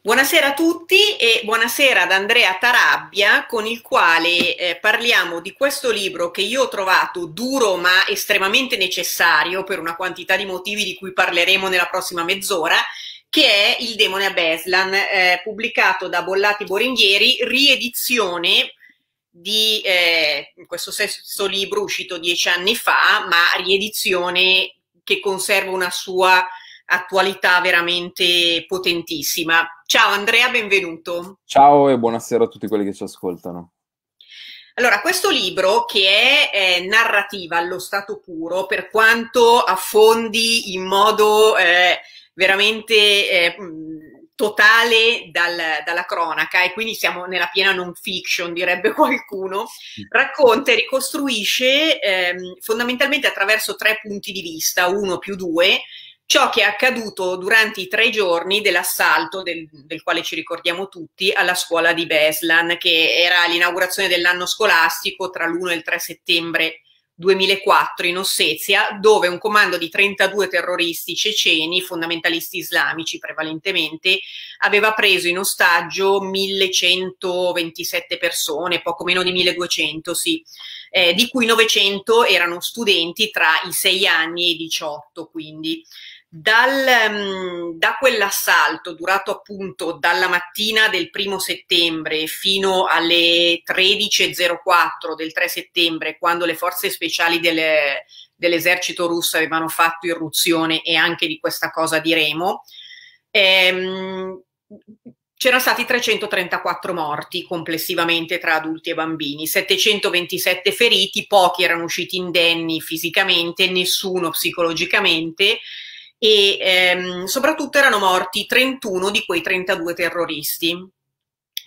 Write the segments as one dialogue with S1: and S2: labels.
S1: Buonasera a tutti e buonasera ad Andrea Tarabbia con il quale eh, parliamo di questo libro che io ho trovato duro ma estremamente necessario per una quantità di motivi di cui parleremo nella prossima mezz'ora, che è Il demone a Beslan, eh, pubblicato da Bollati Boringhieri, riedizione di eh, questo stesso libro uscito dieci anni fa, ma riedizione che conserva una sua attualità veramente potentissima. Ciao Andrea, benvenuto.
S2: Ciao e buonasera a tutti quelli che ci ascoltano.
S1: Allora, questo libro che è eh, narrativa allo stato puro, per quanto affondi in modo eh, veramente eh, totale dal, dalla cronaca, e quindi siamo nella piena non fiction, direbbe qualcuno, racconta e ricostruisce ehm, fondamentalmente attraverso tre punti di vista, uno più due, ciò che è accaduto durante i tre giorni dell'assalto, del, del, quale ci ricordiamo tutti, alla scuola di Beslan, che era l'inaugurazione dell'anno scolastico tra l'1 e il 3 settembre 2004 in Ossetia, dove un comando di 32 terroristi ceceni, fondamentalisti islamici prevalentemente, aveva preso in ostaggio 1127 persone, poco meno di 1200, sì, eh, di cui 900 erano studenti tra i 6 anni e i 18, quindi. Dal, mm, da quell'assalto durato appunto dalla mattina del primo settembre fino alle 13.04 del 3 settembre, quando le forze speciali delle, dell'esercito russo avevano fatto irruzione e anche di questa cosa diremo, ehm, c'erano stati 334 morti complessivamente tra adulti e bambini, 727 feriti, pochi erano usciti indenni fisicamente, nessuno psicologicamente e ehm, soprattutto erano morti 31 di quei 32 terroristi.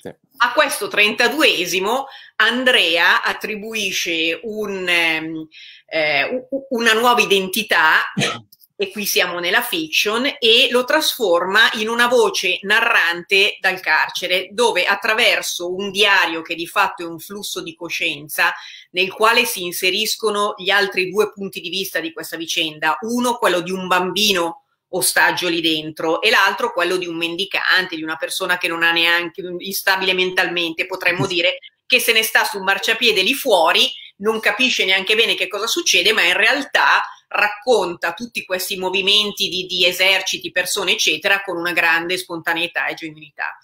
S1: Sì. A questo 32esimo Andrea attribuisce un, ehm, eh, una nuova identità e qui siamo nella fiction, e lo trasforma in una voce narrante dal carcere, dove attraverso un diario che di fatto è un flusso di coscienza, nel quale si inseriscono gli altri due punti di vista di questa vicenda, uno quello di un bambino ostaggio lì dentro e l'altro quello di un mendicante, di una persona che non ha neanche mm, instabile mentalmente, potremmo dire, che se ne sta su un marciapiede lì fuori, non capisce neanche bene che cosa succede, ma in realtà racconta tutti questi movimenti di, di eserciti, persone, eccetera, con una grande spontaneità e genuinità.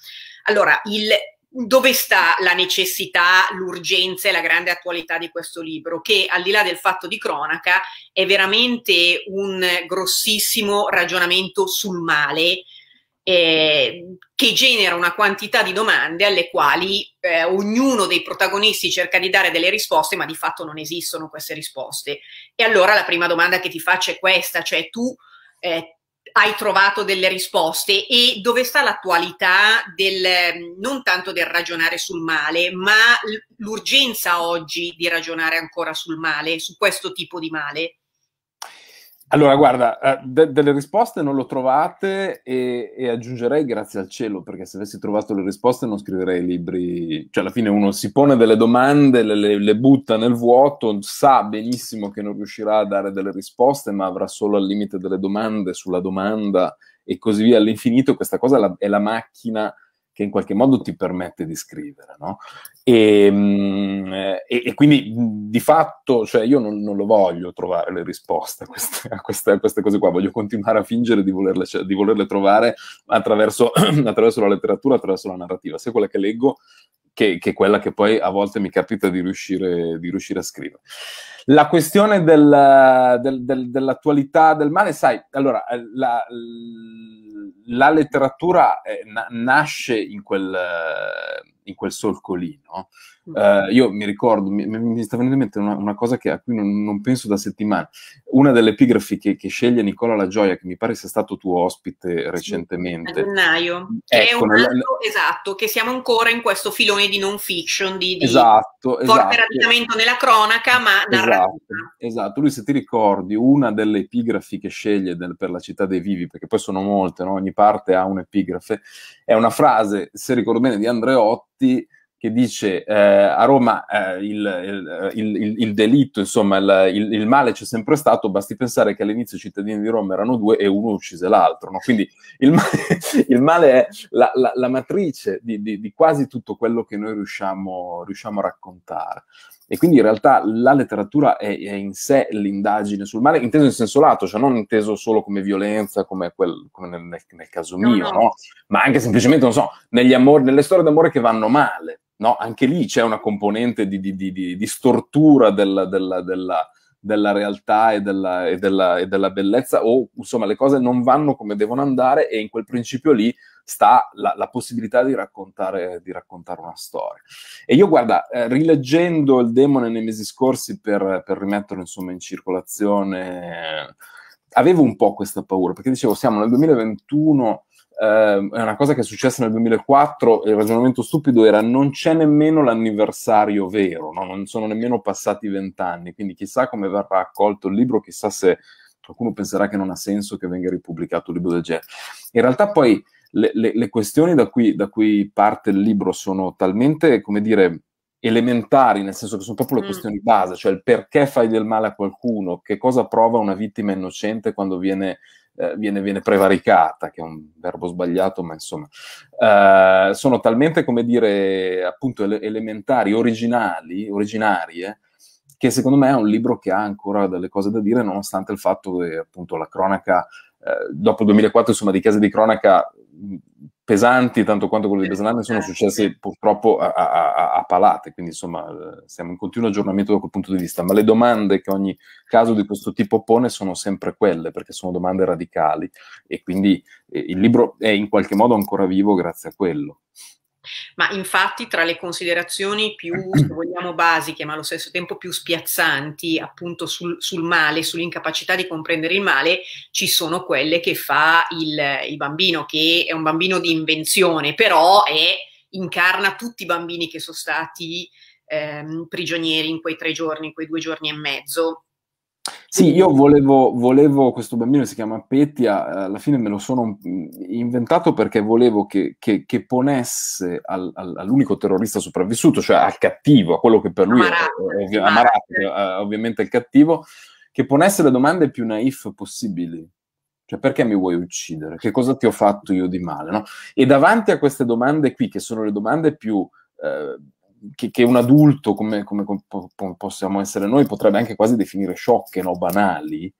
S1: Allora, il, dove sta la necessità, l'urgenza e la grande attualità di questo libro, che al di là del fatto di cronaca è veramente un grossissimo ragionamento sul male eh, che genera una quantità di domande alle quali eh, ognuno dei protagonisti cerca di dare delle risposte, ma di fatto non esistono queste risposte. E allora la prima domanda che ti faccio è questa, cioè tu eh, hai trovato delle risposte e dove sta l'attualità del, mm, non tanto del ragionare sul male, ma l'urgenza oggi di ragionare ancora sul male, su questo tipo di male?
S2: Allora, guarda, eh, de- delle risposte non le trovate e-, e-, aggiungerei grazie al cielo, perché se avessi trovato le risposte non scriverei libri. Cioè, alla fine uno si pone delle domande, le, le butta nel vuoto, sa benissimo che non riuscirà a dare delle risposte, ma avrà solo al limite delle domande sulla domanda e così via all'infinito. Questa cosa è la, è la macchina che in qualche modo ti permette di scrivere, no? E, ehm, e, e quindi di fatto, cioè io non, non, lo voglio trovare le risposte a queste, a, queste, a queste, cose qua, voglio continuare a fingere di volerle, cioè, di volerle trovare attraverso, attraverso la letteratura, attraverso la narrativa, sia quella che leggo che, che quella che poi a volte mi capita di riuscire, di riuscire a scrivere. La questione del, del, del, dell'attualità del male, sai, allora, eh, la, la letteratura eh, nasce in quel, in quel solco lì, no? Uh, mm. eh, io mi ricordo, mi, mi sta venendo in mente una, una cosa che, a cui non, non, penso da settimane. Una delle epigrafi che, che, sceglie Nicola La Gioia, che mi pare sia stato tuo ospite recentemente. Sì, a
S1: gennaio.
S2: Ecco, è un anno, nella...
S1: esatto, che siamo ancora in questo filone di non fiction, di, di esatto, esatto. forte radicamento nella cronaca, ma esatto. dal narrativa esatto, certo.
S2: esatto, lui se ti ricordi una delle epigrafi che sceglie del, per la città dei vivi, perché poi sono molte, no? ogni parte ha un'epigrafe, è una frase, se ricordo bene, di Andreotti che dice eh, a Roma eh, il, il, eh, il, il, delitto, insomma il, male c'è sempre stato, basti pensare che all'inizio i cittadini di Roma erano due e uno uccise l'altro. No? Quindi il male, male è la, la, la matrice di, di, di, quasi tutto quello che noi riusciamo, riusciamo, a raccontare. E quindi in realtà la letteratura è, è, in sé l'indagine sul male, inteso in senso lato, cioè non inteso solo come violenza, come, quel, come nel, nel, caso mio, no, no. ma anche semplicemente, non so, negli amori, nelle storie d'amore che vanno male no? anche lì c'è una componente di, di, di, di stortura della, della, della, della realtà e della, e, della, e della, bellezza, o insomma le cose non vanno come devono andare, e in quel principio lì sta la, la possibilità di raccontare, di raccontare, una storia. E io, guarda, eh, rileggendo il demone nei mesi scorsi per, per rimetterlo insomma in circolazione, eh, avevo un po' questa paura, perché dicevo, siamo nel 2021 eh, è una cosa che è successa nel 2004 il ragionamento stupido era non c'è nemmeno l'anniversario vero, no? non sono nemmeno passati vent'anni, quindi chissà come verrà accolto il libro, chissà se qualcuno penserà che non ha senso che venga ripubblicato un libro del genere. In realtà poi le, le, le questioni da cui, da cui, parte il libro sono talmente, come dire, elementari, nel senso che sono proprio le mm. questioni base, cioè il perché fai del male a qualcuno, che cosa prova una vittima innocente quando viene eh, viene, viene, prevaricata, che è un verbo sbagliato, ma insomma, eh, sono talmente, come dire, appunto ele- elementari, originali, originarie, che secondo me è un libro che ha ancora delle cose da dire, nonostante il fatto che eh, appunto la cronaca, eh, dopo il 2004, insomma, di case di cronaca pesanti tanto quanto quello di Besanane sono certo, successe purtroppo a, a, a, palate, quindi insomma eh, siamo in continuo aggiornamento da quel punto di vista, ma le domande che ogni caso di questo tipo pone sono sempre quelle, perché sono domande radicali e quindi eh, il libro è in qualche modo ancora vivo grazie a quello.
S1: Ma infatti tra le considerazioni più, se vogliamo, basiche, ma allo stesso tempo più spiazzanti appunto sul, sul male, sull'incapacità di comprendere il male, ci sono quelle che fa il, il bambino, che è un bambino di invenzione, però è, incarna tutti i bambini che sono stati ehm, prigionieri in quei tre giorni, in quei due giorni e mezzo
S2: sì, io volevo, volevo, questo bambino si chiama Petia, eh, alla fine me lo sono mm, inventato perché volevo che, che, che ponesse al, al, all'unico terrorista sopravvissuto, cioè al cattivo, a quello che per lui è, Amarat. Eh, ovviamente il cattivo, che ponesse le domande più naif possibili. Cioè, perché mi vuoi uccidere? Che cosa ti ho fatto io di male? No? E davanti a queste domande qui, che sono le domande più... Eh, che, che, un adulto come, come po- possiamo essere noi potrebbe anche quasi definire sciocche, no? banali,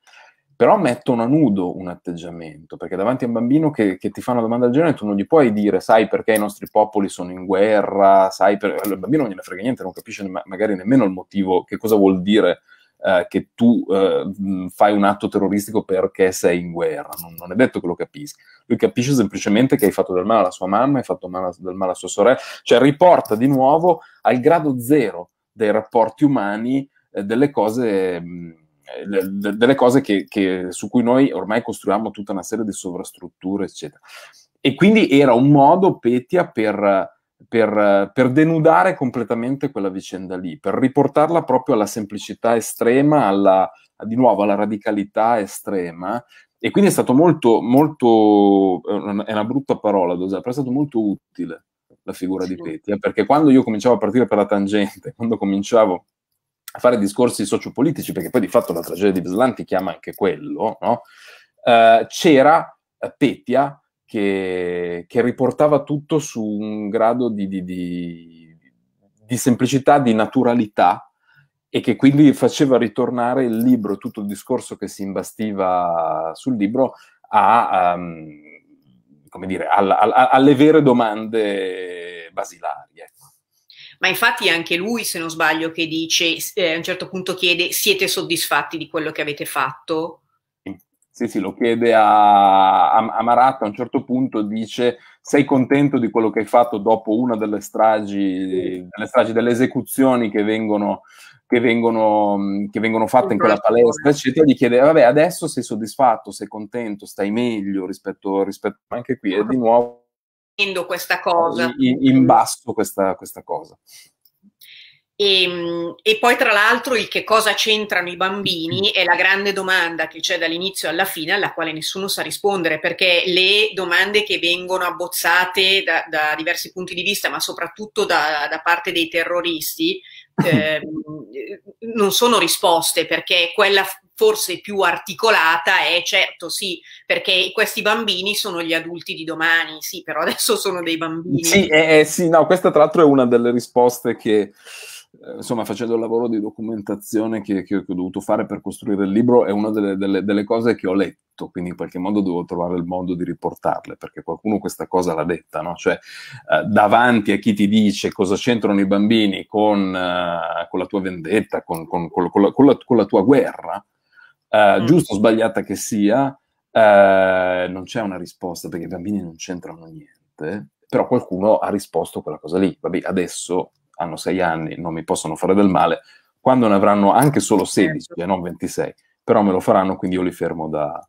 S2: però mettono a nudo un atteggiamento, perché davanti a un bambino che, che ti fa una domanda del genere tu non gli puoi dire sai perché i nostri popoli sono in guerra, sai perché... Allora, il bambino non gliene frega niente, non capisce ne- magari nemmeno il motivo, che cosa vuol dire eh, che tu eh, mm, fai un atto terroristico perché sei in guerra, non, non, è detto che lo capisca. Lui capisce semplicemente che hai fatto del male alla sua mamma, hai fatto male, del male alla sua sorella, cioè riporta di nuovo al grado zero dei rapporti umani eh, delle cose... Mh, mm, eh, delle cose che, che, su cui noi ormai costruiamo tutta una serie di sovrastrutture, eccetera. E quindi era un modo, Petia, per per, eh, per, denudare completamente quella vicenda lì, per riportarla proprio alla semplicità estrema, alla, di nuovo alla radicalità estrema. E quindi è stato molto, molto, eh, è una brutta parola da usare, però è stato molto utile la figura sì. di Petia, eh, perché quando io cominciavo a partire per la tangente, quando cominciavo a fare discorsi sociopolitici, perché poi di fatto la tragedia di Beslanti chiama anche quello, no? eh, c'era Petia che, che riportava tutto su un grado di, di, di, di semplicità, di naturalità e che quindi faceva ritornare il libro, tutto il discorso che si imbastiva sul libro a, um, come dire, al, al, alle vere domande basilari. Ecco.
S1: Ma infatti anche lui, se non sbaglio, che dice, eh, a un certo punto chiede, siete soddisfatti di quello che avete
S2: fatto? Sì, sì, lo chiede a, a, a Maratta, a un certo punto dice sei contento di quello che hai fatto dopo una delle stragi, delle, stragi, delle esecuzioni che vengono, che vengono, che vengono fatte in quella palestra, eccetera, gli chiede, vabbè, adesso sei soddisfatto, sei contento, stai meglio rispetto, rispetto anche qui, e di nuovo...
S1: Questa cosa.
S2: In, in basso questa, questa cosa.
S1: E, ehm, e, poi tra l'altro il che cosa c'entrano i bambini mm-hmm. è la grande domanda che c'è dall'inizio alla fine alla quale nessuno sa rispondere perché le domande che vengono abbozzate da, da diversi punti di vista ma soprattutto da, da parte dei terroristi eh, non sono risposte perché quella forse più articolata è certo sì, perché questi bambini sono gli adulti di domani, sì, però adesso sono dei bambini. Sì, eh,
S2: eh, sì no, questa tra l'altro è una delle risposte che eh, insomma, facendo il lavoro di documentazione che, che, ho dovuto fare per costruire il libro, è una delle, delle, delle, cose che ho letto, quindi in qualche modo devo trovare il modo di riportarle, perché qualcuno questa cosa l'ha detta, no? Cioè, eh, davanti a chi ti dice cosa c'entrano i bambini con, eh, con la tua vendetta, con, con, la, la, con, la, tua guerra, eh, mm. giusto o sbagliata che sia, eh, non c'è una risposta, perché i bambini non c'entrano niente, però qualcuno ha risposto a quella cosa lì. Vabbè, adesso hanno sei anni, non mi possono fare del male, quando ne avranno anche solo 16 certo. e eh, non 26, però me lo faranno, quindi io li fermo da,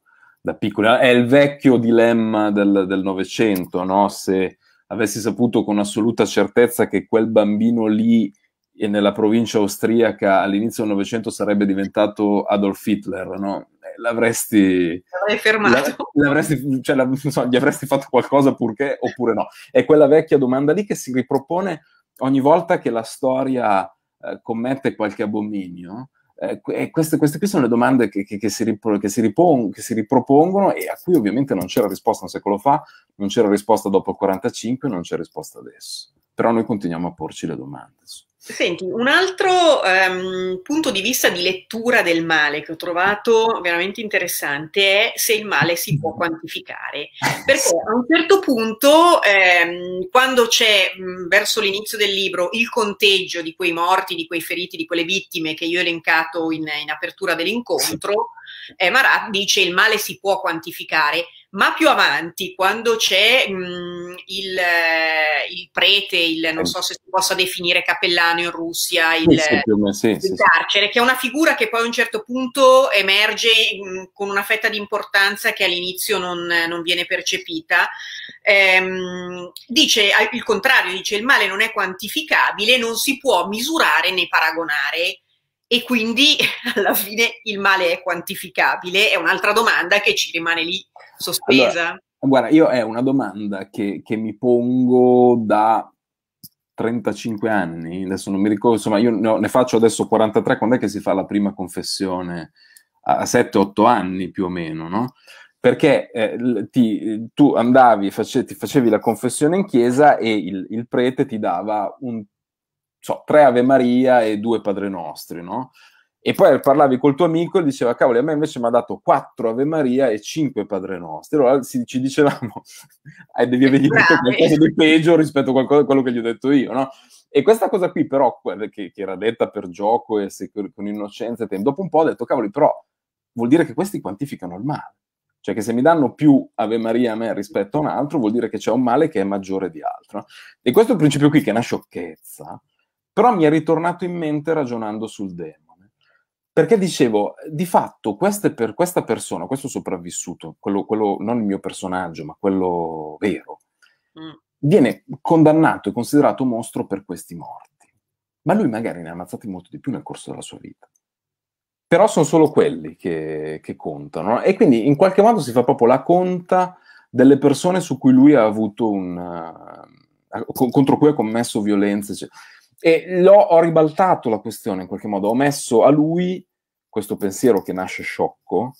S2: da piccoli. Ah, è il vecchio dilemma del Novecento, no? se avessi saputo con assoluta certezza che quel bambino lì e eh, nella provincia austriaca all'inizio del Novecento sarebbe diventato Adolf Hitler, no? Eh, l'avresti L'avrei fermato. L'avresti, cioè, insomma, gli avresti fatto qualcosa purché oppure no? È quella vecchia domanda lì che si ripropone ogni volta che la storia eh, commette qualche abominio, eh, eh, queste, queste, qui sono le domande che, che, che, si ripro- si ripong- che, si ripropongono e a cui ovviamente non c'era risposta un secolo fa, non c'era risposta dopo il 45, non c'è risposta adesso. Però noi continuiamo a porci le domande.
S1: Senti, un altro um, punto di vista di lettura del male che ho trovato veramente interessante è se il male si può quantificare, perché a un certo punto, um, quando c'è um, verso l'inizio del libro il conteggio di quei morti, di quei feriti, di quelle vittime che io ho elencato in, in apertura dell'incontro, eh, Marat dice il male si può quantificare ma più avanti, quando c'è mh, mhmm, il, eh, il, prete, il, non eh. so se si possa definire cappellano in Russia, il, sì, sì, sì, il carcere, che è una figura che poi a un certo punto emerge mh, mhmm, con una fetta di importanza che all'inizio non, non viene percepita, ehm, dice il contrario, dice il male non è quantificabile, non si può misurare né paragonare e quindi alla fine il male è quantificabile? È un'altra domanda che ci rimane lì sospesa. Allora, guarda, io
S2: è una domanda che, che, mi pongo da 35 anni, adesso non mi ricordo, insomma io ne, ho, ne faccio adesso 43, quando è che si fa la prima confessione? A 7-8 anni più o meno, no? perché eh, ti, tu andavi, face, ti facevi la confessione in chiesa e il, il prete ti dava un so, tre Ave Maria e due Padre Nostri, no? E poi parlavi col tuo amico e diceva, cavoli, a me invece mi ha dato quattro Ave Maria e cinque Padre Nostri. Allora si, ci dicevamo, eh, devi avergli detto qualcosa di peggio rispetto a qualcosa, quello che gli ho detto io, no? E questa cosa qui però, che, che era detta per gioco e se, con innocenza, dopo un po' ho detto, cavoli, però vuol dire che questi quantificano il male. Cioè che se mi danno più Ave Maria a me rispetto a un altro, vuol dire che c'è un male che è maggiore di altro. E questo è il principio qui, che è una sciocchezza, però mi è ritornato in mente ragionando sul demone. Perché dicevo, di fatto, per questa persona, questo sopravvissuto, quello, quello, non il mio personaggio, ma quello vero, mm. viene condannato e considerato mostro per questi morti. Ma lui magari ne ha ammazzati molto di più nel corso della sua vita però sono solo quelli che, che, contano. E quindi in qualche modo si fa proprio la conta delle persone su cui lui ha avuto un. Uh, contro cui ha commesso violenze. Cioè. E l'ho, ho ribaltato la questione in qualche modo, ho messo a lui questo pensiero che nasce sciocco,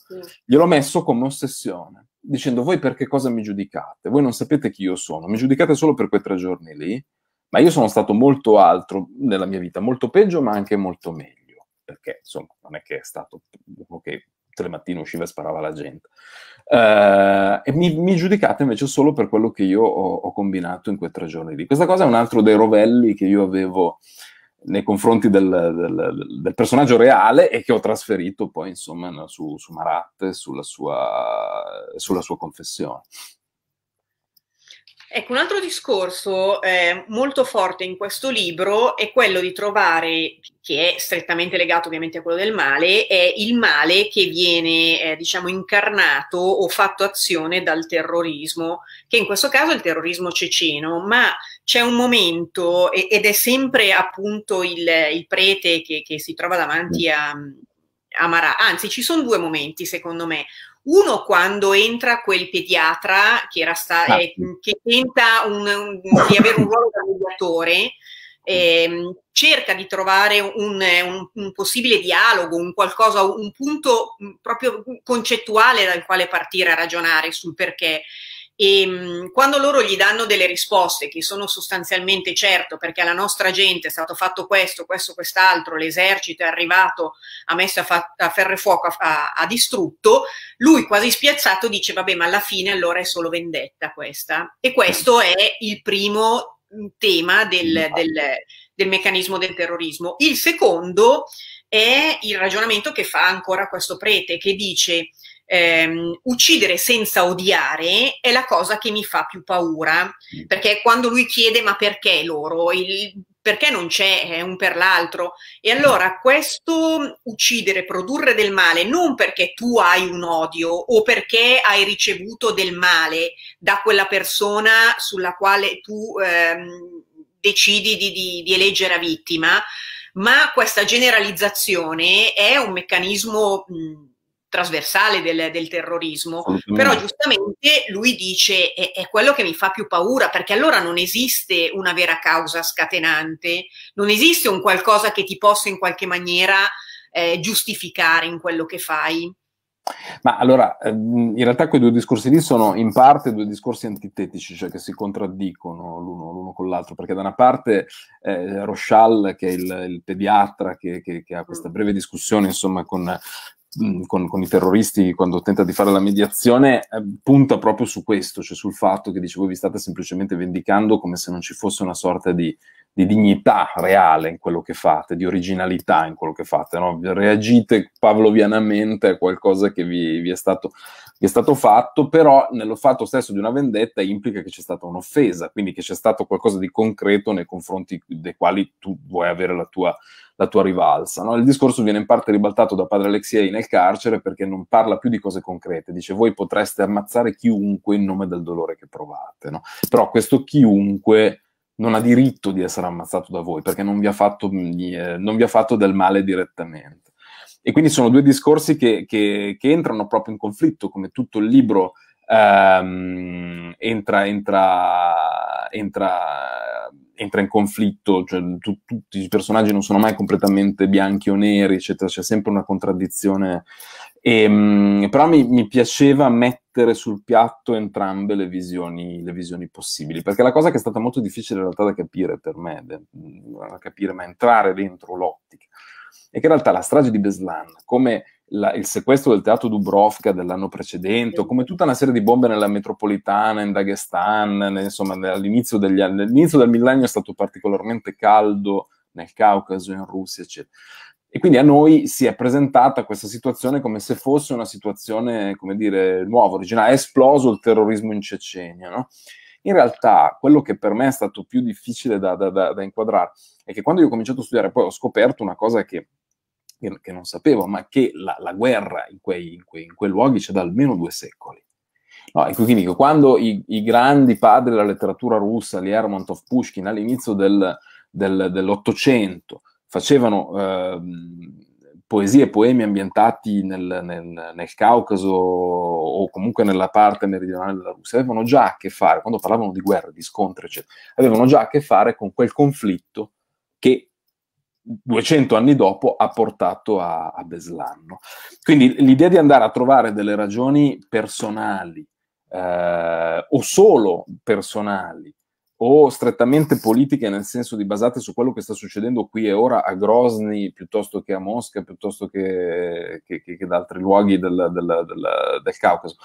S2: gliel'ho messo come ossessione, dicendo voi perché cosa mi giudicate? Voi non sapete chi io sono, mi giudicate solo per quei tre giorni lì, ma io sono stato molto altro nella mia vita, molto peggio ma anche molto meglio, perché insomma non è che è stato uno che tutte le mattine usciva e sparava la gente. Uh, e mi, mi, giudicate invece solo per quello che io ho, ho, combinato in quei tre giorni lì. Questa cosa è un altro dei rovelli che io avevo nei confronti del, del, del personaggio reale e che ho trasferito poi insomma su, su Marat, sulla sua, sulla sua confessione.
S1: Ecco, un altro discorso eh, molto forte in questo libro è quello di trovare, che è strettamente legato ovviamente a quello del male, è il male che viene, eh, diciamo, incarnato o fatto azione dal terrorismo, che in questo caso è il terrorismo ceceno, ma c'è un momento, ed è sempre appunto il, il prete che, che si trova davanti a, Amara. Anzi, ci sono due momenti, secondo me. Uno quando entra quel pediatra che, era sta, eh, che tenta un, un, di avere un ruolo da mediatore, eh, cerca di trovare un, un, un, possibile dialogo, un qualcosa, un punto mm, proprio mm, concettuale dal quale partire a ragionare sul perché. E ehm, quando loro gli danno delle risposte che sono sostanzialmente certo perché alla nostra gente è stato fatto questo, questo, quest'altro, l'esercito è arrivato, ha messo a, fa- a ferro e fuoco, ha, ha distrutto, lui quasi spiazzato dice vabbè ma alla fine allora è solo vendetta questa. E questo è il primo tema del, del, del meccanismo del terrorismo. Il secondo è il ragionamento che fa ancora questo prete che dice ehm, uccidere senza odiare è la cosa che mi fa più paura, mm. perché quando lui chiede ma perché loro, il perché non c'è eh, un per l'altro. E allora questo uccidere, produrre del male, non perché tu hai un odio o perché hai ricevuto del male da quella persona sulla quale tu ehm, decidi di, di, di eleggere a vittima, ma questa generalizzazione è un meccanismo... Mh, trasversale del, del terrorismo, però giustamente lui dice è, è, quello che mi fa più paura perché allora non esiste una vera causa scatenante, non esiste un qualcosa che ti possa in qualche maniera eh, giustificare in quello che fai.
S2: Ma allora, ehm, in realtà quei due discorsi lì sono in parte due discorsi antitetici, cioè che si contraddicono l'uno, l'uno con l'altro, perché da una parte eh, Rochal, che è il, il pediatra che, che, che, ha questa breve discussione insomma, con, Mm, con, con, i terroristi quando tenta di fare la mediazione eh, punta proprio su questo, cioè sul fatto che dice voi vi state semplicemente vendicando come se non ci fosse una sorta di di dignità reale in quello che fate, di originalità in quello che fate, no? reagite pavlovianamente a qualcosa che vi, vi, è stato, vi, è stato, fatto, però nello fatto stesso di una vendetta implica che c'è stata un'offesa, quindi che c'è stato qualcosa di concreto nei confronti dei quali tu vuoi avere la tua, la tua rivalsa. No? Il discorso viene in parte ribaltato da padre Alexiei nel carcere perché non parla più di cose concrete, dice voi potreste ammazzare chiunque in nome del dolore che provate, no? però questo chiunque non ha diritto di essere ammazzato da voi perché non vi ha fatto, eh, non vi ha fatto del male direttamente. E quindi sono due discorsi che, che, che entrano proprio in conflitto, come tutto il libro ehm, entra, entra, entra, entra, in conflitto, cioè, tu, tutti i personaggi non sono mai completamente bianchi o neri, eccetera, c'è sempre una contraddizione e, ehm, però mi, mi, piaceva mettere sul piatto entrambe le visioni, le visioni, possibili, perché la cosa che è stata molto difficile in realtà da capire per me, da mm, capire, ma entrare dentro l'ottica, è che in realtà la strage di Beslan, come la, il sequestro del teatro Dubrovka dell'anno precedente, o come tutta una serie di bombe nella metropolitana, in Dagestan, insomma, all'inizio, degli, all'inizio del millennio è stato particolarmente caldo nel Caucaso, in Russia, eccetera. E quindi a noi si è presentata questa situazione come se fosse una situazione, come dire, nuova, originale. È esploso il terrorismo in Cecenia, no? In realtà, quello che per me è stato più difficile da, da, da, da inquadrare è che quando io ho cominciato a studiare, poi ho scoperto una cosa che, che, non sapevo, ma che la, la guerra in quei, in, quei, in quei luoghi c'è da almeno due secoli. No, quindi quando i, i, grandi padri della letteratura russa, Lermontov, Pushkin, all'inizio del, del, dell'Ottocento, facevano eh, poesie e poemi ambientati nel, nel, nel, Caucaso o comunque nella parte meridionale della Russia, avevano già a che fare, quando parlavano di guerra, di scontri, eccetera, avevano già a che fare con quel conflitto che 200 anni dopo ha portato a, a Beslanno. Quindi l'idea di andare a trovare delle ragioni personali eh, o solo personali o strettamente politiche nel senso di basate su quello che sta succedendo qui e ora a Grozny piuttosto che a Mosca, piuttosto che, che, che, che da altri luoghi del, del, del, del Caucaso.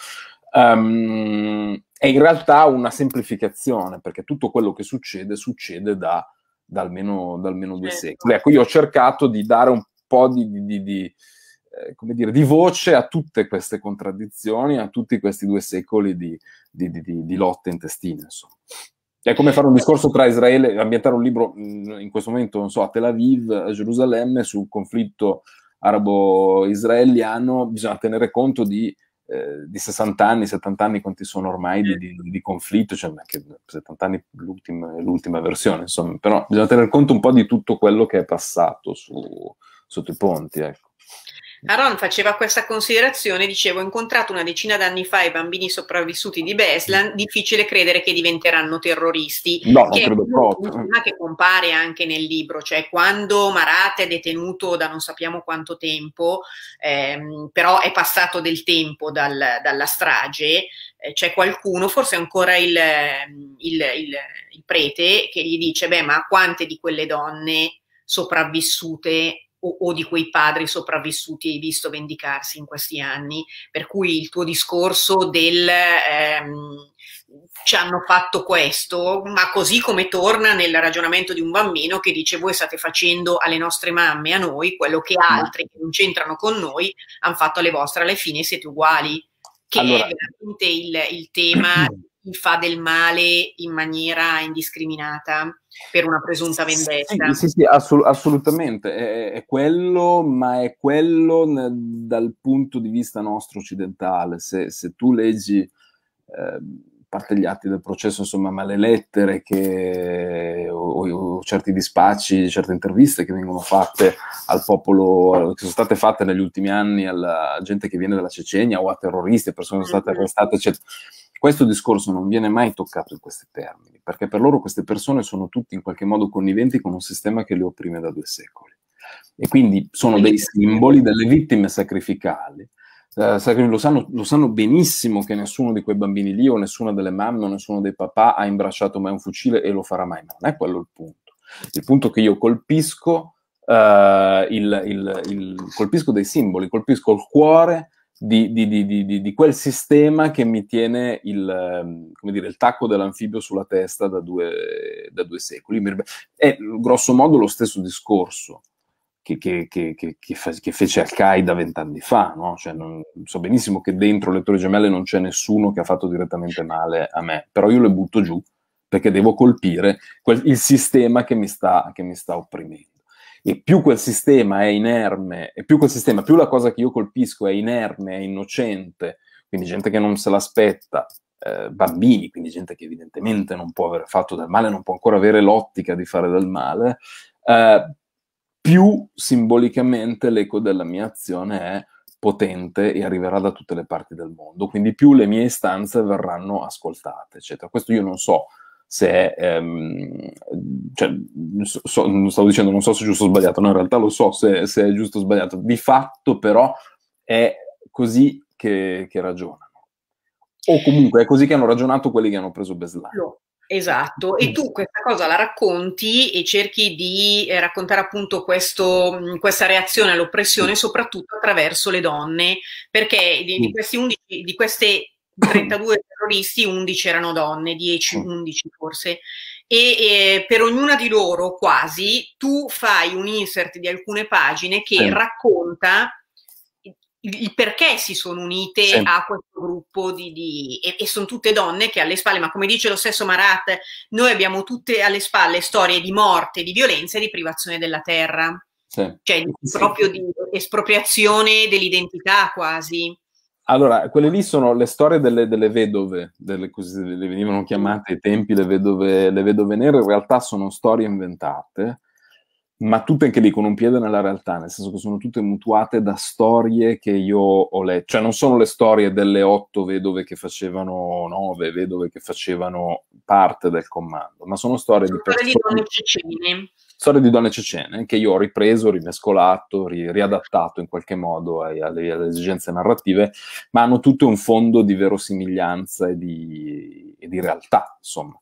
S2: Um, è in realtà una semplificazione, perché tutto quello che succede succede da, da almeno, da almeno due certo. secoli. Ecco, io ho cercato di dare un po' di, di, di eh, come dire, di voce a tutte queste contraddizioni, a tutti questi due secoli di, di lotte intestine. Insomma. È come fare un discorso tra Israele, ambientare un libro mm, in questo momento, non so, a Tel Aviv, a Gerusalemme, sul conflitto arabo-israeliano, bisogna tenere conto di, eh, di 60 anni, 70 anni, quanti sono ormai di, di, di conflitto, cioè anche 70 anni l'ultima, l'ultima versione, insomma, però bisogna tener conto un po' di tutto quello che è passato su, sotto i ponti. Ecco.
S1: Aaron faceva questa considerazione, dicevo, ho incontrato una decina d'anni fa i bambini sopravvissuti di Beslan, difficile credere che diventeranno terroristi, no, che è un tema che compare anche nel libro, cioè quando Marat è detenuto da non sappiamo quanto tempo, ehm, però è passato del tempo dal, dalla strage, eh, c'è qualcuno, forse ancora il, il, il, il, prete, che gli dice, beh, ma quante di quelle donne sopravvissute o, o di quei padri sopravvissuti hai visto vendicarsi in questi anni, per cui il tuo discorso del ehm, ci hanno fatto questo, ma così come torna nel ragionamento di un bambino che dice voi state facendo alle nostre mamme, a noi, quello che altri che non c'entrano con noi hanno fatto alle vostre, alla fine siete uguali, che allora. è veramente il, il tema chi fa del male in maniera indiscriminata per una presunta vendetta. Sì,
S2: sì, sì assolut- assolutamente, è, è, quello, ma è quello ne, dal punto di vista nostro occidentale. Se, se tu leggi, eh, parte gli atti del processo, insomma, ma le lettere che, o, o, certi dispacci, certe interviste che vengono fatte al popolo, che sono state fatte negli ultimi anni alla gente che viene dalla Cecenia o a terroristi, persone che sono state mm-hmm. arrestate, eccetera. Questo discorso non viene mai toccato in questi termini, perché per loro queste persone sono tutti in qualche modo conniventi con un sistema che le opprime da due secoli. E quindi sono dei simboli delle vittime sacrificali. Eh, lo, sanno, lo sanno benissimo che nessuno di quei bambini lì o nessuna delle mamme o nessuno dei papà ha imbracciato mai un fucile e lo farà mai, ma non è quello il punto. Il punto è che io colpisco Uh, il, il, il, colpisco dei simboli, colpisco il cuore di, di, di, di, quel sistema che mi tiene il, ehm, dire, il tacco dell'anfibio sulla testa da due, da due, secoli. È grosso modo lo stesso discorso che, che, che, che fece Al-Qaeda vent'anni fa. No? Cioè, non, so benissimo che dentro le Torri Gemelle non c'è nessuno che ha fatto direttamente male a me, però io le butto giù perché devo colpire quel, il sistema che mi sta, mi sta opprimendo e più quel sistema è inerme, e più quel sistema, più la cosa che io colpisco è inerme, è innocente, quindi gente che non se l'aspetta, eh, bambini, quindi gente che evidentemente non può aver fatto del male, non può ancora avere l'ottica di fare del male, eh, più simbolicamente l'eco della mia azione è potente e arriverà da tutte le parti del mondo, quindi più le mie istanze verranno ascoltate, eccetera. Questo io non so se ehm, cioè, so, stavo dicendo non so se è giusto o sbagliato, no, in realtà lo so se, se è giusto o sbagliato, di fatto però è così che, che, ragionano. O comunque è così che hanno ragionato quelli che hanno preso baseline. No.
S1: Esatto, e tu questa cosa la racconti e cerchi di eh, raccontare appunto questo, questa reazione all'oppressione soprattutto attraverso le donne, perché di, di, 11, di queste 32 terroristi, 11 erano donne, 10, 11 mm. forse, e, e, per ognuna di loro quasi tu fai un insert di alcune pagine che sì. racconta il perché si sono unite sì. a questo gruppo di, di e, e, sono tutte donne che alle spalle, ma come dice lo stesso Marat, noi abbiamo tutte alle spalle storie di morte, di violenza e di privazione della terra, sì. cioè proprio di espropriazione dell'identità quasi.
S2: Allora, quelle lì sono le storie delle, delle vedove, delle, così, le venivano mm. chiamate ai tempi le vedove, le vedove nere, in realtà sono storie inventate, ma tutte anche lì con un piede nella realtà, nel senso che sono tutte mutuate da storie che io ho letto, cioè non sono le storie delle otto vedove che facevano, nove vedove che facevano parte del comando, ma sono storie di persone... di Storia di donne cecene, che io ho ripreso, rimescolato, ri- riadattato in qualche modo ai, alle, alle, esigenze narrative, ma hanno tutte un fondo di verosimiglianza e di, e di realtà, insomma.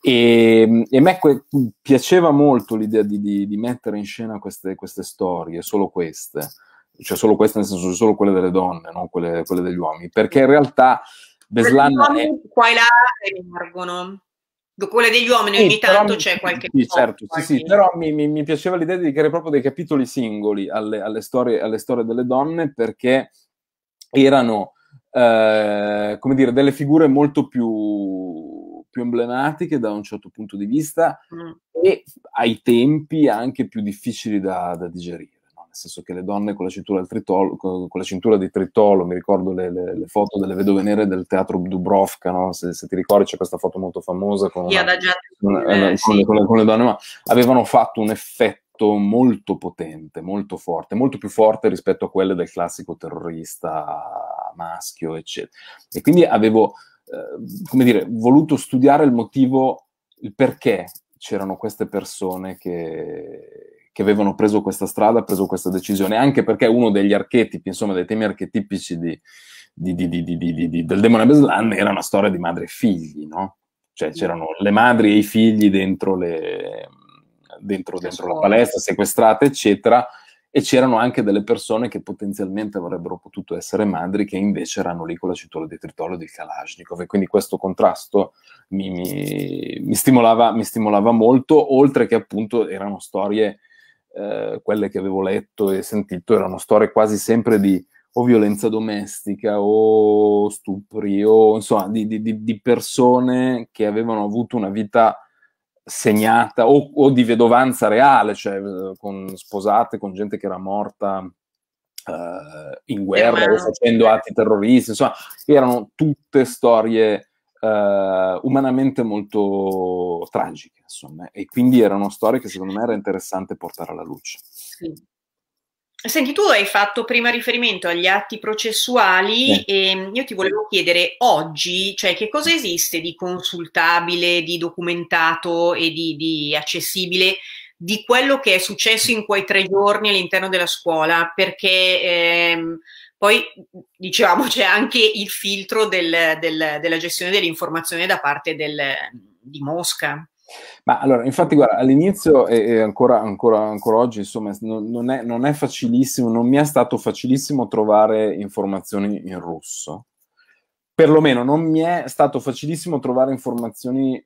S2: E, ehm, e, a me que- piaceva molto l'idea di, di, di mettere in scena queste, queste, storie, solo queste, cioè solo queste nel senso solo quelle delle donne, non quelle, quelle degli uomini, perché in realtà Beslan è...
S1: Qua e là emergono quella degli uomini ogni sì, tanto c'è qualche sì, certo, qualche... sì, sì,
S2: però mi, mi, mi, piaceva l'idea di dedicare proprio dei capitoli singoli alle, alle, storie, alle storie, delle donne perché erano eh, come dire delle figure molto più, più, emblematiche da un certo punto di vista mm. e ai tempi anche più difficili da, da digerire nel senso che le donne con la cintura, tritolo, con la cintura di tritolo, mi ricordo le, le, le, foto delle vedove nere del teatro Dubrovka, no? se, se, ti ricordi c'è questa foto molto famosa con, una, una, eh, una, sì. con, le, con le donne, ma avevano fatto un effetto molto potente, molto forte, molto più forte rispetto a quelle del classico terrorista maschio, eccetera. E quindi avevo, eh, come dire, voluto studiare il motivo, il perché c'erano queste persone che, che avevano preso questa strada, preso questa decisione, anche perché uno degli archetipi, insomma, dei temi archetipici di, di, di, del demone Beslan era una storia di madre e figli, no? Cioè c'erano le madri e i figli dentro, le, dentro, dentro la palestra, sequestrate, eccetera, e c'erano anche delle persone che potenzialmente avrebbero potuto essere madri, che invece erano lì con la cintura di tritolo di Kalashnikov. E quindi questo contrasto mi, mi, mi, stimolava, mi stimolava molto, oltre che appunto erano storie eh, quelle che avevo letto e sentito erano storie quasi sempre di o violenza domestica o stupri o insomma di, di, di persone che avevano avuto una vita segnata o, o, di vedovanza reale, cioè eh, con sposate, con gente che era morta uh, in guerra o facendo atti terroristi, insomma, erano tutte storie Uh, umanamente molto tragiche, insomma, e quindi era una storia che secondo me era interessante portare alla luce. Sì.
S1: Senti, tu hai fatto prima riferimento agli atti processuali sì. e mm, io ti volevo chiedere oggi, cioè, che cosa esiste di consultabile, di documentato e di, di accessibile di quello che è successo in quei tre giorni all'interno della scuola, perché ehm, poi diciamo c'è anche il filtro del, del, della gestione dell'informazione da parte del, di Mosca.
S2: Ma allora, infatti, guarda, all'inizio e, ancora, ancora, ancora oggi, insomma, non, è, non, è, facilissimo, non mi è stato facilissimo trovare informazioni in russo. Perlomeno non mi è stato facilissimo trovare informazioni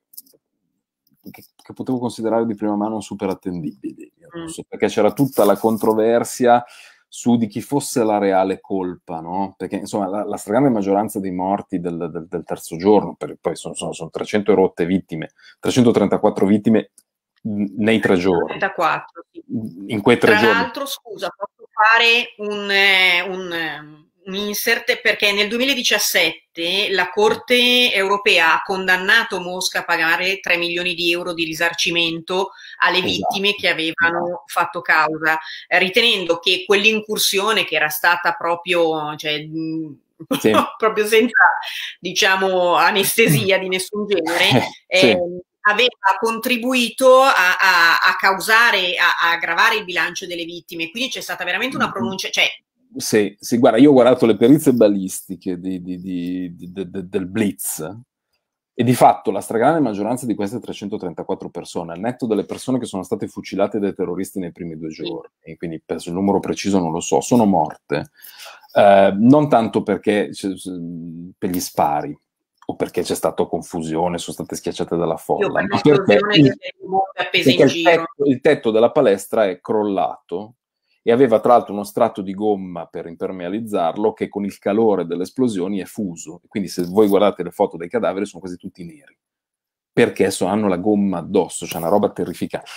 S2: che, che, potevo considerare di prima mano super attendibili, mm. perché c'era tutta la controversia su di chi fosse la reale colpa, no? Perché insomma la, la stragrande maggioranza dei morti del, del, del terzo giorno, poi sono, sono, sono 300 rotte vittime, 334 vittime nei tre giorni.
S1: 34,
S2: In quei tre Tra giorni. Tra
S1: l'altro, scusa, posso fare un, eh, un ehm, inserte perché nel 2017 la Corte europea ha condannato Mosca a pagare 3 milioni di euro di risarcimento alle esatto. vittime che avevano fatto causa, ritenendo che quell'incursione che era stata proprio... Cioè, mm, sì. proprio senza diciamo anestesia di nessun genere eh, sì. Ehm, aveva contribuito a, a, a causare, a, a, aggravare il bilancio delle vittime. Quindi c'è stata veramente una mm-hmm. pronuncia, cioè
S2: se, se, guarda, io ho guardato le perizie balistiche di, di, di, del Blitz e di fatto la stragrande maggioranza di queste 334 persone, al netto delle persone che sono state fucilate dai terroristi nei primi due giorni, quindi penso il numero preciso non lo so, sono morte, eh, non tanto perché per gli spari, o perché c'è stata confusione, sono state schiacciate dalla folla, ma perché, il,
S1: perché il, tetto,
S2: il, tetto, della palestra è crollato e aveva tra l'altro uno strato di gomma per impermeabilizzarlo che con il calore delle esplosioni è fuso. Quindi se voi guardate le foto dei cadaveri sono quasi tutti neri, perché adesso hanno la gomma addosso, cioè una roba terrificante.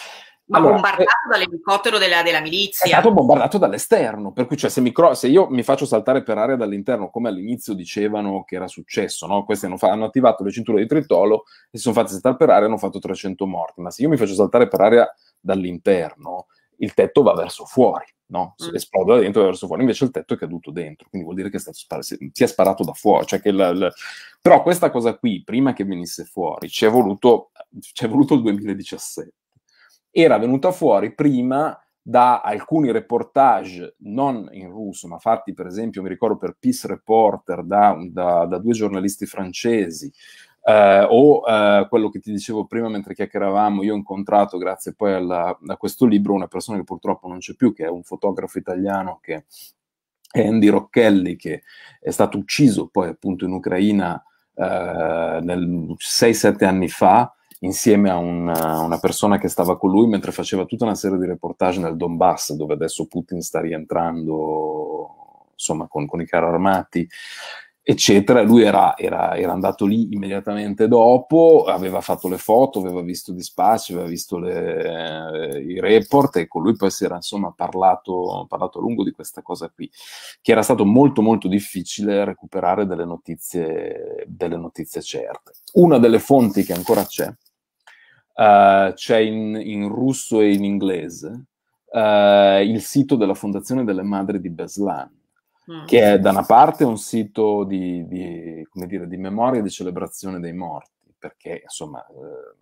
S2: Ma allora, bombardato
S1: eh, dall'elicottero della, della, milizia.
S2: È stato bombardato dall'esterno, per cui cioè, se, mi cro- se, io mi faccio saltare per aria dall'interno, come all'inizio dicevano che era successo, no? questi hanno, fa- hanno, attivato le cinture di tritolo e si sono fatti saltare per aria e hanno fatto 300 morti, ma se io mi faccio saltare per aria dall'interno, il tetto va verso fuori no? Mm. esplode da dentro e verso fuori, invece il tetto è caduto dentro, quindi vuol dire che è stato spar- si è sparato da fuori. Cioè la, la... Però questa cosa qui, prima che venisse fuori, ci è, voluto, ci è voluto il 2017. Era venuta fuori prima da alcuni reportage non in russo, ma fatti per esempio, mi ricordo per Peace Reporter da, da, da due giornalisti francesi eh, o eh, quello che ti dicevo prima mentre chiacchieravamo, io ho incontrato, grazie poi alla, a questo libro, una persona che purtroppo non c'è più, che è un fotografo italiano che è Andy Rocchelli, che è stato ucciso poi appunto in Ucraina eh, 6-7 anni fa, insieme a una, una, persona che stava con lui mentre faceva tutta una serie di reportage nel Donbass, dove adesso Putin sta rientrando insomma con, con i carri armati eccetera. Lui era, era, era, andato lì immediatamente dopo, aveva fatto le foto, aveva visto gli spazi, aveva visto le, eh, i report e con lui poi si era insomma parlato, parlato, a lungo di questa cosa qui, che era stato molto molto difficile recuperare delle notizie, delle notizie certe. Una delle fonti che ancora c'è, uh, c'è in, in russo e in inglese, uh, il sito della Fondazione delle Madri di Beslan, Mm. che è da una parte un sito di, di, dire, di, memoria e di celebrazione dei morti, perché insomma... Eh,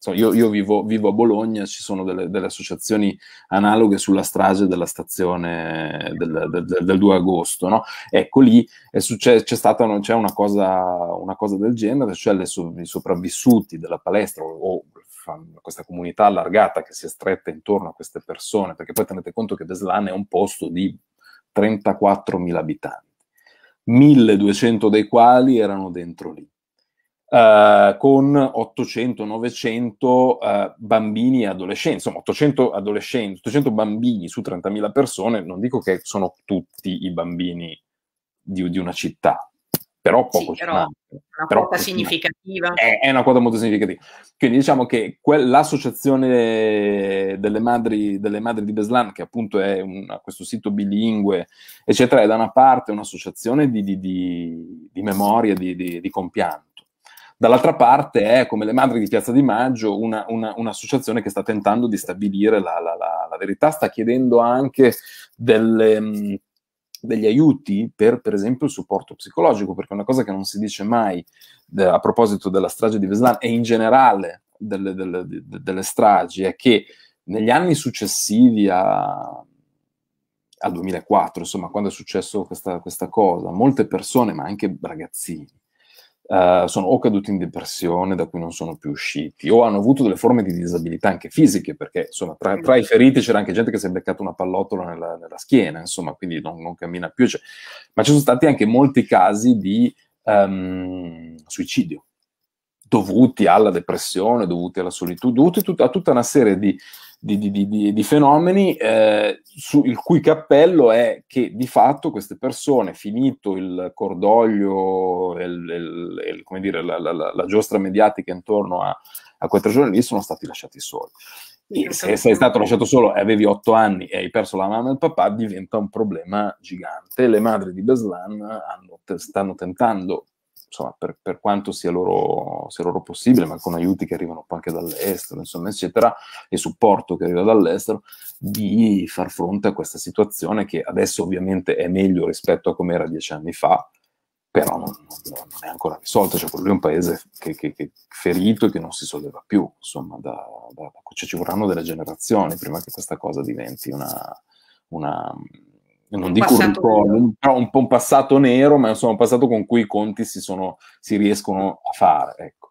S2: insomma io, io vivo, vivo, a Bologna, ci sono delle, delle, associazioni analoghe sulla strage della stazione del, del, del 2 agosto. No? Ecco lì succe- c'è stata c'è una, cosa, una, cosa, del genere, cioè le so- i sopravvissuti della palestra o questa comunità allargata che si è stretta intorno a queste persone, perché poi tenete conto che Deslan è un posto di 34.000 abitanti, 1200 dei quali erano dentro lì. Uh, con 800-900 uh, eh, bambini e adolescenti, insomma 800, adolescenti, 800 bambini su 30.000 persone, non dico che sono tutti i bambini di, di una città, però poco sì, però cioè,
S1: una però quota significativa. È, è,
S2: una quota molto significativa. Quindi diciamo che que- l'associazione delle madri, delle madri, di Beslan, che appunto è un, questo sito bilingue, eccetera, è da una parte un'associazione di, di, di, di memoria, di, compianto. Dall'altra parte è, come le madri di Piazza di Maggio, una, una, un'associazione che sta tentando di stabilire la, la, la, la verità, sta chiedendo anche delle degli aiuti per, per esempio, il supporto psicologico, perché una cosa che non si dice mai eh, a proposito della strage di Veslan e in generale delle, delle, delle stragi è che negli anni successivi a, al 2004, insomma, quando è successo questa, questa cosa, molte persone, ma anche ragazzini, uh, sono o caduti in depressione da cui non sono più usciti, o hanno avuto delle forme di disabilità anche fisiche, perché insomma tra, tra i feriti c'era anche gente che si è beccata una pallottola nella, nella schiena, insomma, quindi non, non cammina più. Cioè. Ma ci sono stati anche molti casi di um, suicidio dovuti alla depressione, dovuti alla solitudine, dovuti a tutta una serie di, di, di, di fenomeni eh, su, il cui cappello è che di fatto queste persone, finito il cordoglio, il, la, la, la, la, giostra mediatica intorno a, a quei tre giorni lì, sono stati lasciati soli. E se sei stato lasciato solo e avevi otto anni e hai perso la mamma e il papà, diventa un problema gigante. Le madri di Beslan hanno, stanno tentando insomma, per, per, quanto sia loro, sia loro, possibile, ma con aiuti che arrivano poi anche dall'estero, insomma, eccetera, e supporto che arriva dall'estero, di far fronte a questa situazione che adesso ovviamente è meglio rispetto a come era dieci anni fa, però non, non, non è ancora risolta, cioè quello è un paese che, che, che ferito e che non si solleva più, insomma, da, da, cioè ci vorranno delle generazioni prima che questa cosa diventi una, una non dico un ricordo, però un un passato nero, ma insomma un passato con cui i conti si, sono, si riescono a fare. Ecco.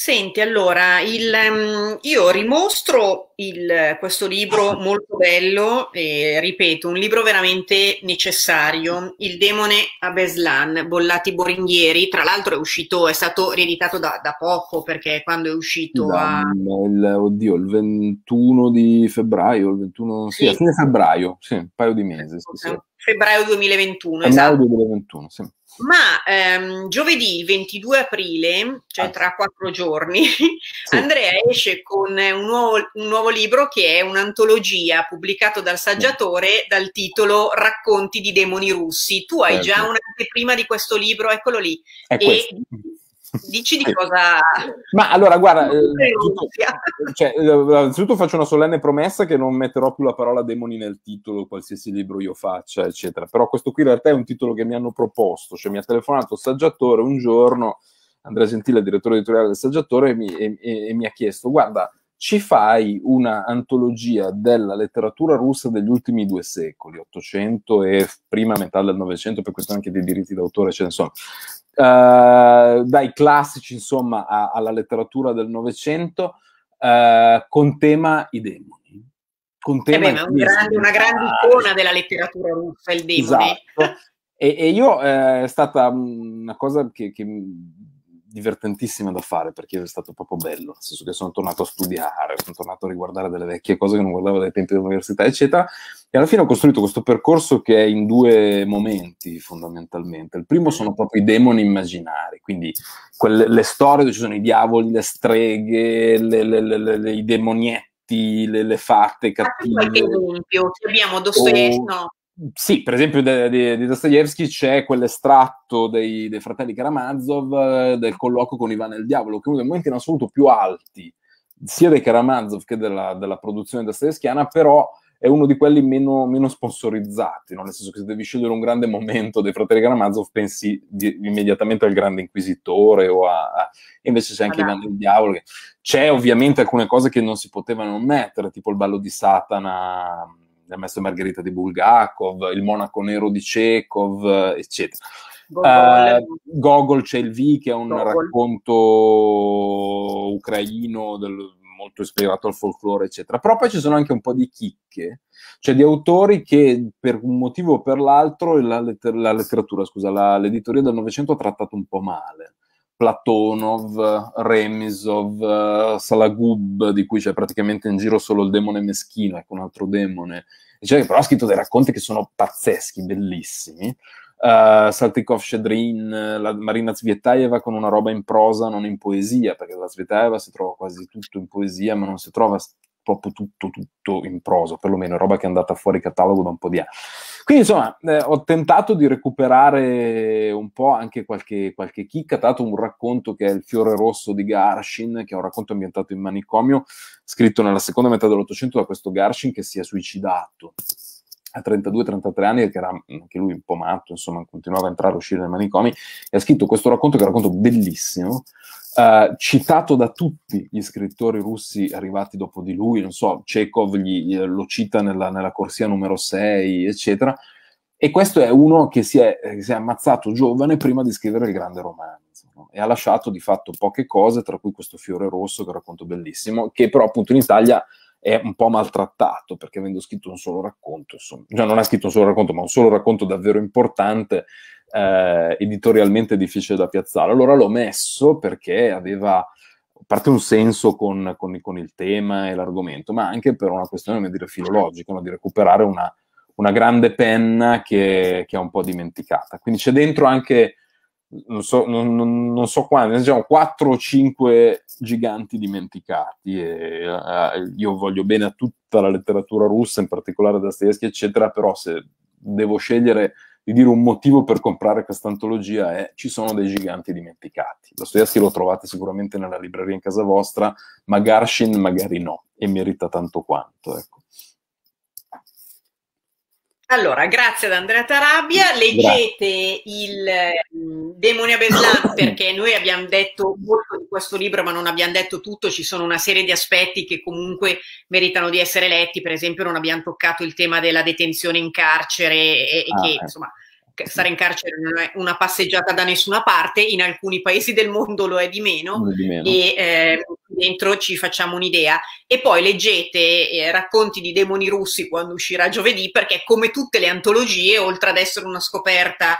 S1: Senti, allora, il, um, io rimostro il, questo libro molto bello, e, ripeto, un libro veramente necessario, Il demone a Beslan, Bollati Boringhieri, tra l'altro è uscito, è stato rieditato da, da poco perché quando è uscito da, a...
S2: Il, oddio, il 21 di febbraio, il 21, sì, sì a fine febbraio, sì, un paio di mesi. Sì, sì.
S1: Febbraio 2021, esatto.
S2: 2021, sì.
S1: Ma ehm, giovedì 22 aprile, cioè ah. tra quattro giorni, sì. Andrea esce con un nuovo, un nuovo, libro che è un'antologia pubblicato dal saggiatore dal titolo Racconti di demoni russi. Tu hai già certo. un'anteprima di questo libro, eccolo lì. È e questo Dici di eh, cosa.
S2: Ma allora, guarda, eh, innanzitutto cioè, eh, cioè, faccio una solenne promessa che non metterò più la parola demoni nel titolo, qualsiasi libro io faccia, eccetera. Però questo qui in realtà è un titolo che mi hanno proposto, cioè mi ha telefonato Saggiatore un giorno, Andrea Gentile, direttore editoriale del Saggiatore, e mi, e, e, e mi ha chiesto, guarda, ci fai una antologia della letteratura russa degli ultimi due secoli, 800 e prima metà del 900, per questo anche dei diritti d'autore, cioè, insomma, eh, dai classici insomma a, alla letteratura del Novecento eh, con tema i demoni. Con tema eh beh, un grande, una
S1: grande icona della letteratura russa, il demone.
S2: Esatto. E, e, io eh, è stata mm, una cosa che, che divertentissima da fare perché è stato proprio bello, nel senso che sono tornato a studiare, sono tornato a riguardare delle vecchie cose che non guardavo dai tempi dell'università, eccetera, e alla fine ho costruito questo percorso che è in due momenti fondamentalmente. Il primo sono mm. proprio i demoni immaginari, quindi quelle, le storie dove ci sono i diavoli, le streghe, le, le, le, i demonietti, le, fatte ah, cattive. Qualche
S1: esempio, abbiamo Dostoevsky, oh. no,
S2: sì, per esempio di Dostoevsky c'è quell'estratto dei, dei, fratelli Karamazov eh, del colloquio con Ivan e il diavolo, che è uno dei momenti in assoluto più alti, sia dei Karamazov che della, della produzione dostoevskiana, però è uno di quelli meno, meno sponsorizzati, no? nel senso che se devi scegliere un grande momento dei fratelli Karamazov pensi di, immediatamente al grande inquisitore o a, a... invece c'è anche Ivan e il diavolo. Che... C'è ovviamente alcune cose che non si potevano mettere, tipo il ballo di Satana ha messo Margherita di Bulgakov, il Monaco Nero di Chekhov, eccetera. Gogol. Uh, Gogol c'è il V che è un Gogol. racconto ucraino del, molto ispirato al folklore, eccetera. Però poi ci sono anche un po' di chicche, cioè di autori che per un motivo o per l'altro la, letter- la letteratura, scusa, la, l'editoria del Novecento ha trattato un po' male. Platonov, Remizov, eh, Salagub, di cui c'è praticamente in giro solo il demone meschino, ecco un altro demone. Cioè, però ha scritto dei racconti che sono pazzeschi, bellissimi. Uh, eh, Saltikov Shedrin, la Marina Zvietaeva con una roba in prosa, non in poesia, perché la Zvietaeva si trova quasi tutto in poesia, ma non si trova proprio tutto, tutto in prosa, perlomeno è roba che è andata fuori catalogo da un po' di anni. Quindi insomma eh, ho tentato di recuperare un po' anche qualche, qualche chicca, tra un racconto che è Il fiore rosso di Garshin, che è un racconto ambientato in manicomio, scritto nella seconda metà dell'Ottocento da questo Garshin che si è suicidato a 32-33 anni, che era anche lui un po' matto, insomma, continuava a entrare e uscire dai manicomi, e ha scritto questo racconto, che è un racconto bellissimo, eh, citato da tutti gli scrittori russi arrivati dopo di lui, non so, Chekhov gli, gli, lo cita nella, nella corsia numero 6, eccetera, e questo è uno che si è, che si è ammazzato giovane prima di scrivere il grande romanzo e ha lasciato di fatto poche cose, tra cui questo fiore rosso che racconto bellissimo, che però appunto in Italia è un po' maltrattato perché avendo scritto un solo racconto, insomma, cioè non ha scritto un solo racconto, ma un solo racconto davvero importante, eh, editorialmente difficile da piazzare. Allora l'ho messo perché aveva parte un senso con, con, con il tema e l'argomento, ma anche per una questione dire, filologica, no? di recuperare una, una grande penna che, che, è un po' dimenticata. Quindi c'è dentro anche non so, non, non, so quanti, diciamo 4 o 5 giganti dimenticati. E, uh, io voglio bene a tutta la letteratura russa, in particolare da Dostoevsky, eccetera, però se devo scegliere di dire un motivo per comprare questa antologia è ci sono dei giganti dimenticati. Lo Dostoevsky lo trovate sicuramente nella libreria in casa vostra, ma Garshin magari no, e merita tanto quanto. Ecco.
S1: Allora, grazie ad Andrea Tarabia. Leggete grazie. il mm, Demonia Beslan perché noi abbiamo detto molto di questo libro, ma non abbiamo detto tutto. Ci sono una serie di aspetti che comunque meritano di essere letti. Per esempio, non abbiamo toccato il tema della detenzione in carcere e, e ah, che eh. insomma stare in carcere non è una passeggiata da nessuna parte, in alcuni paesi del mondo lo è di meno, è di meno. e eh, dentro ci facciamo un'idea. E poi leggete eh, Racconti di demoni russi quando uscirà giovedì, perché come tutte le antologie, oltre ad essere una scoperta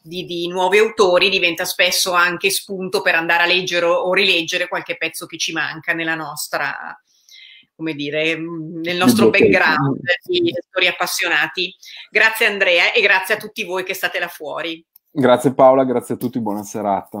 S1: di, di, nuovi autori, diventa spesso anche spunto per andare a leggere o rileggere qualche pezzo che ci manca nella nostra come dire, mm, nel nostro mm. background di lettori appassionati. Grazie Andrea e grazie a tutti voi che state là fuori.
S2: Grazie Paola, grazie a tutti, buona serata.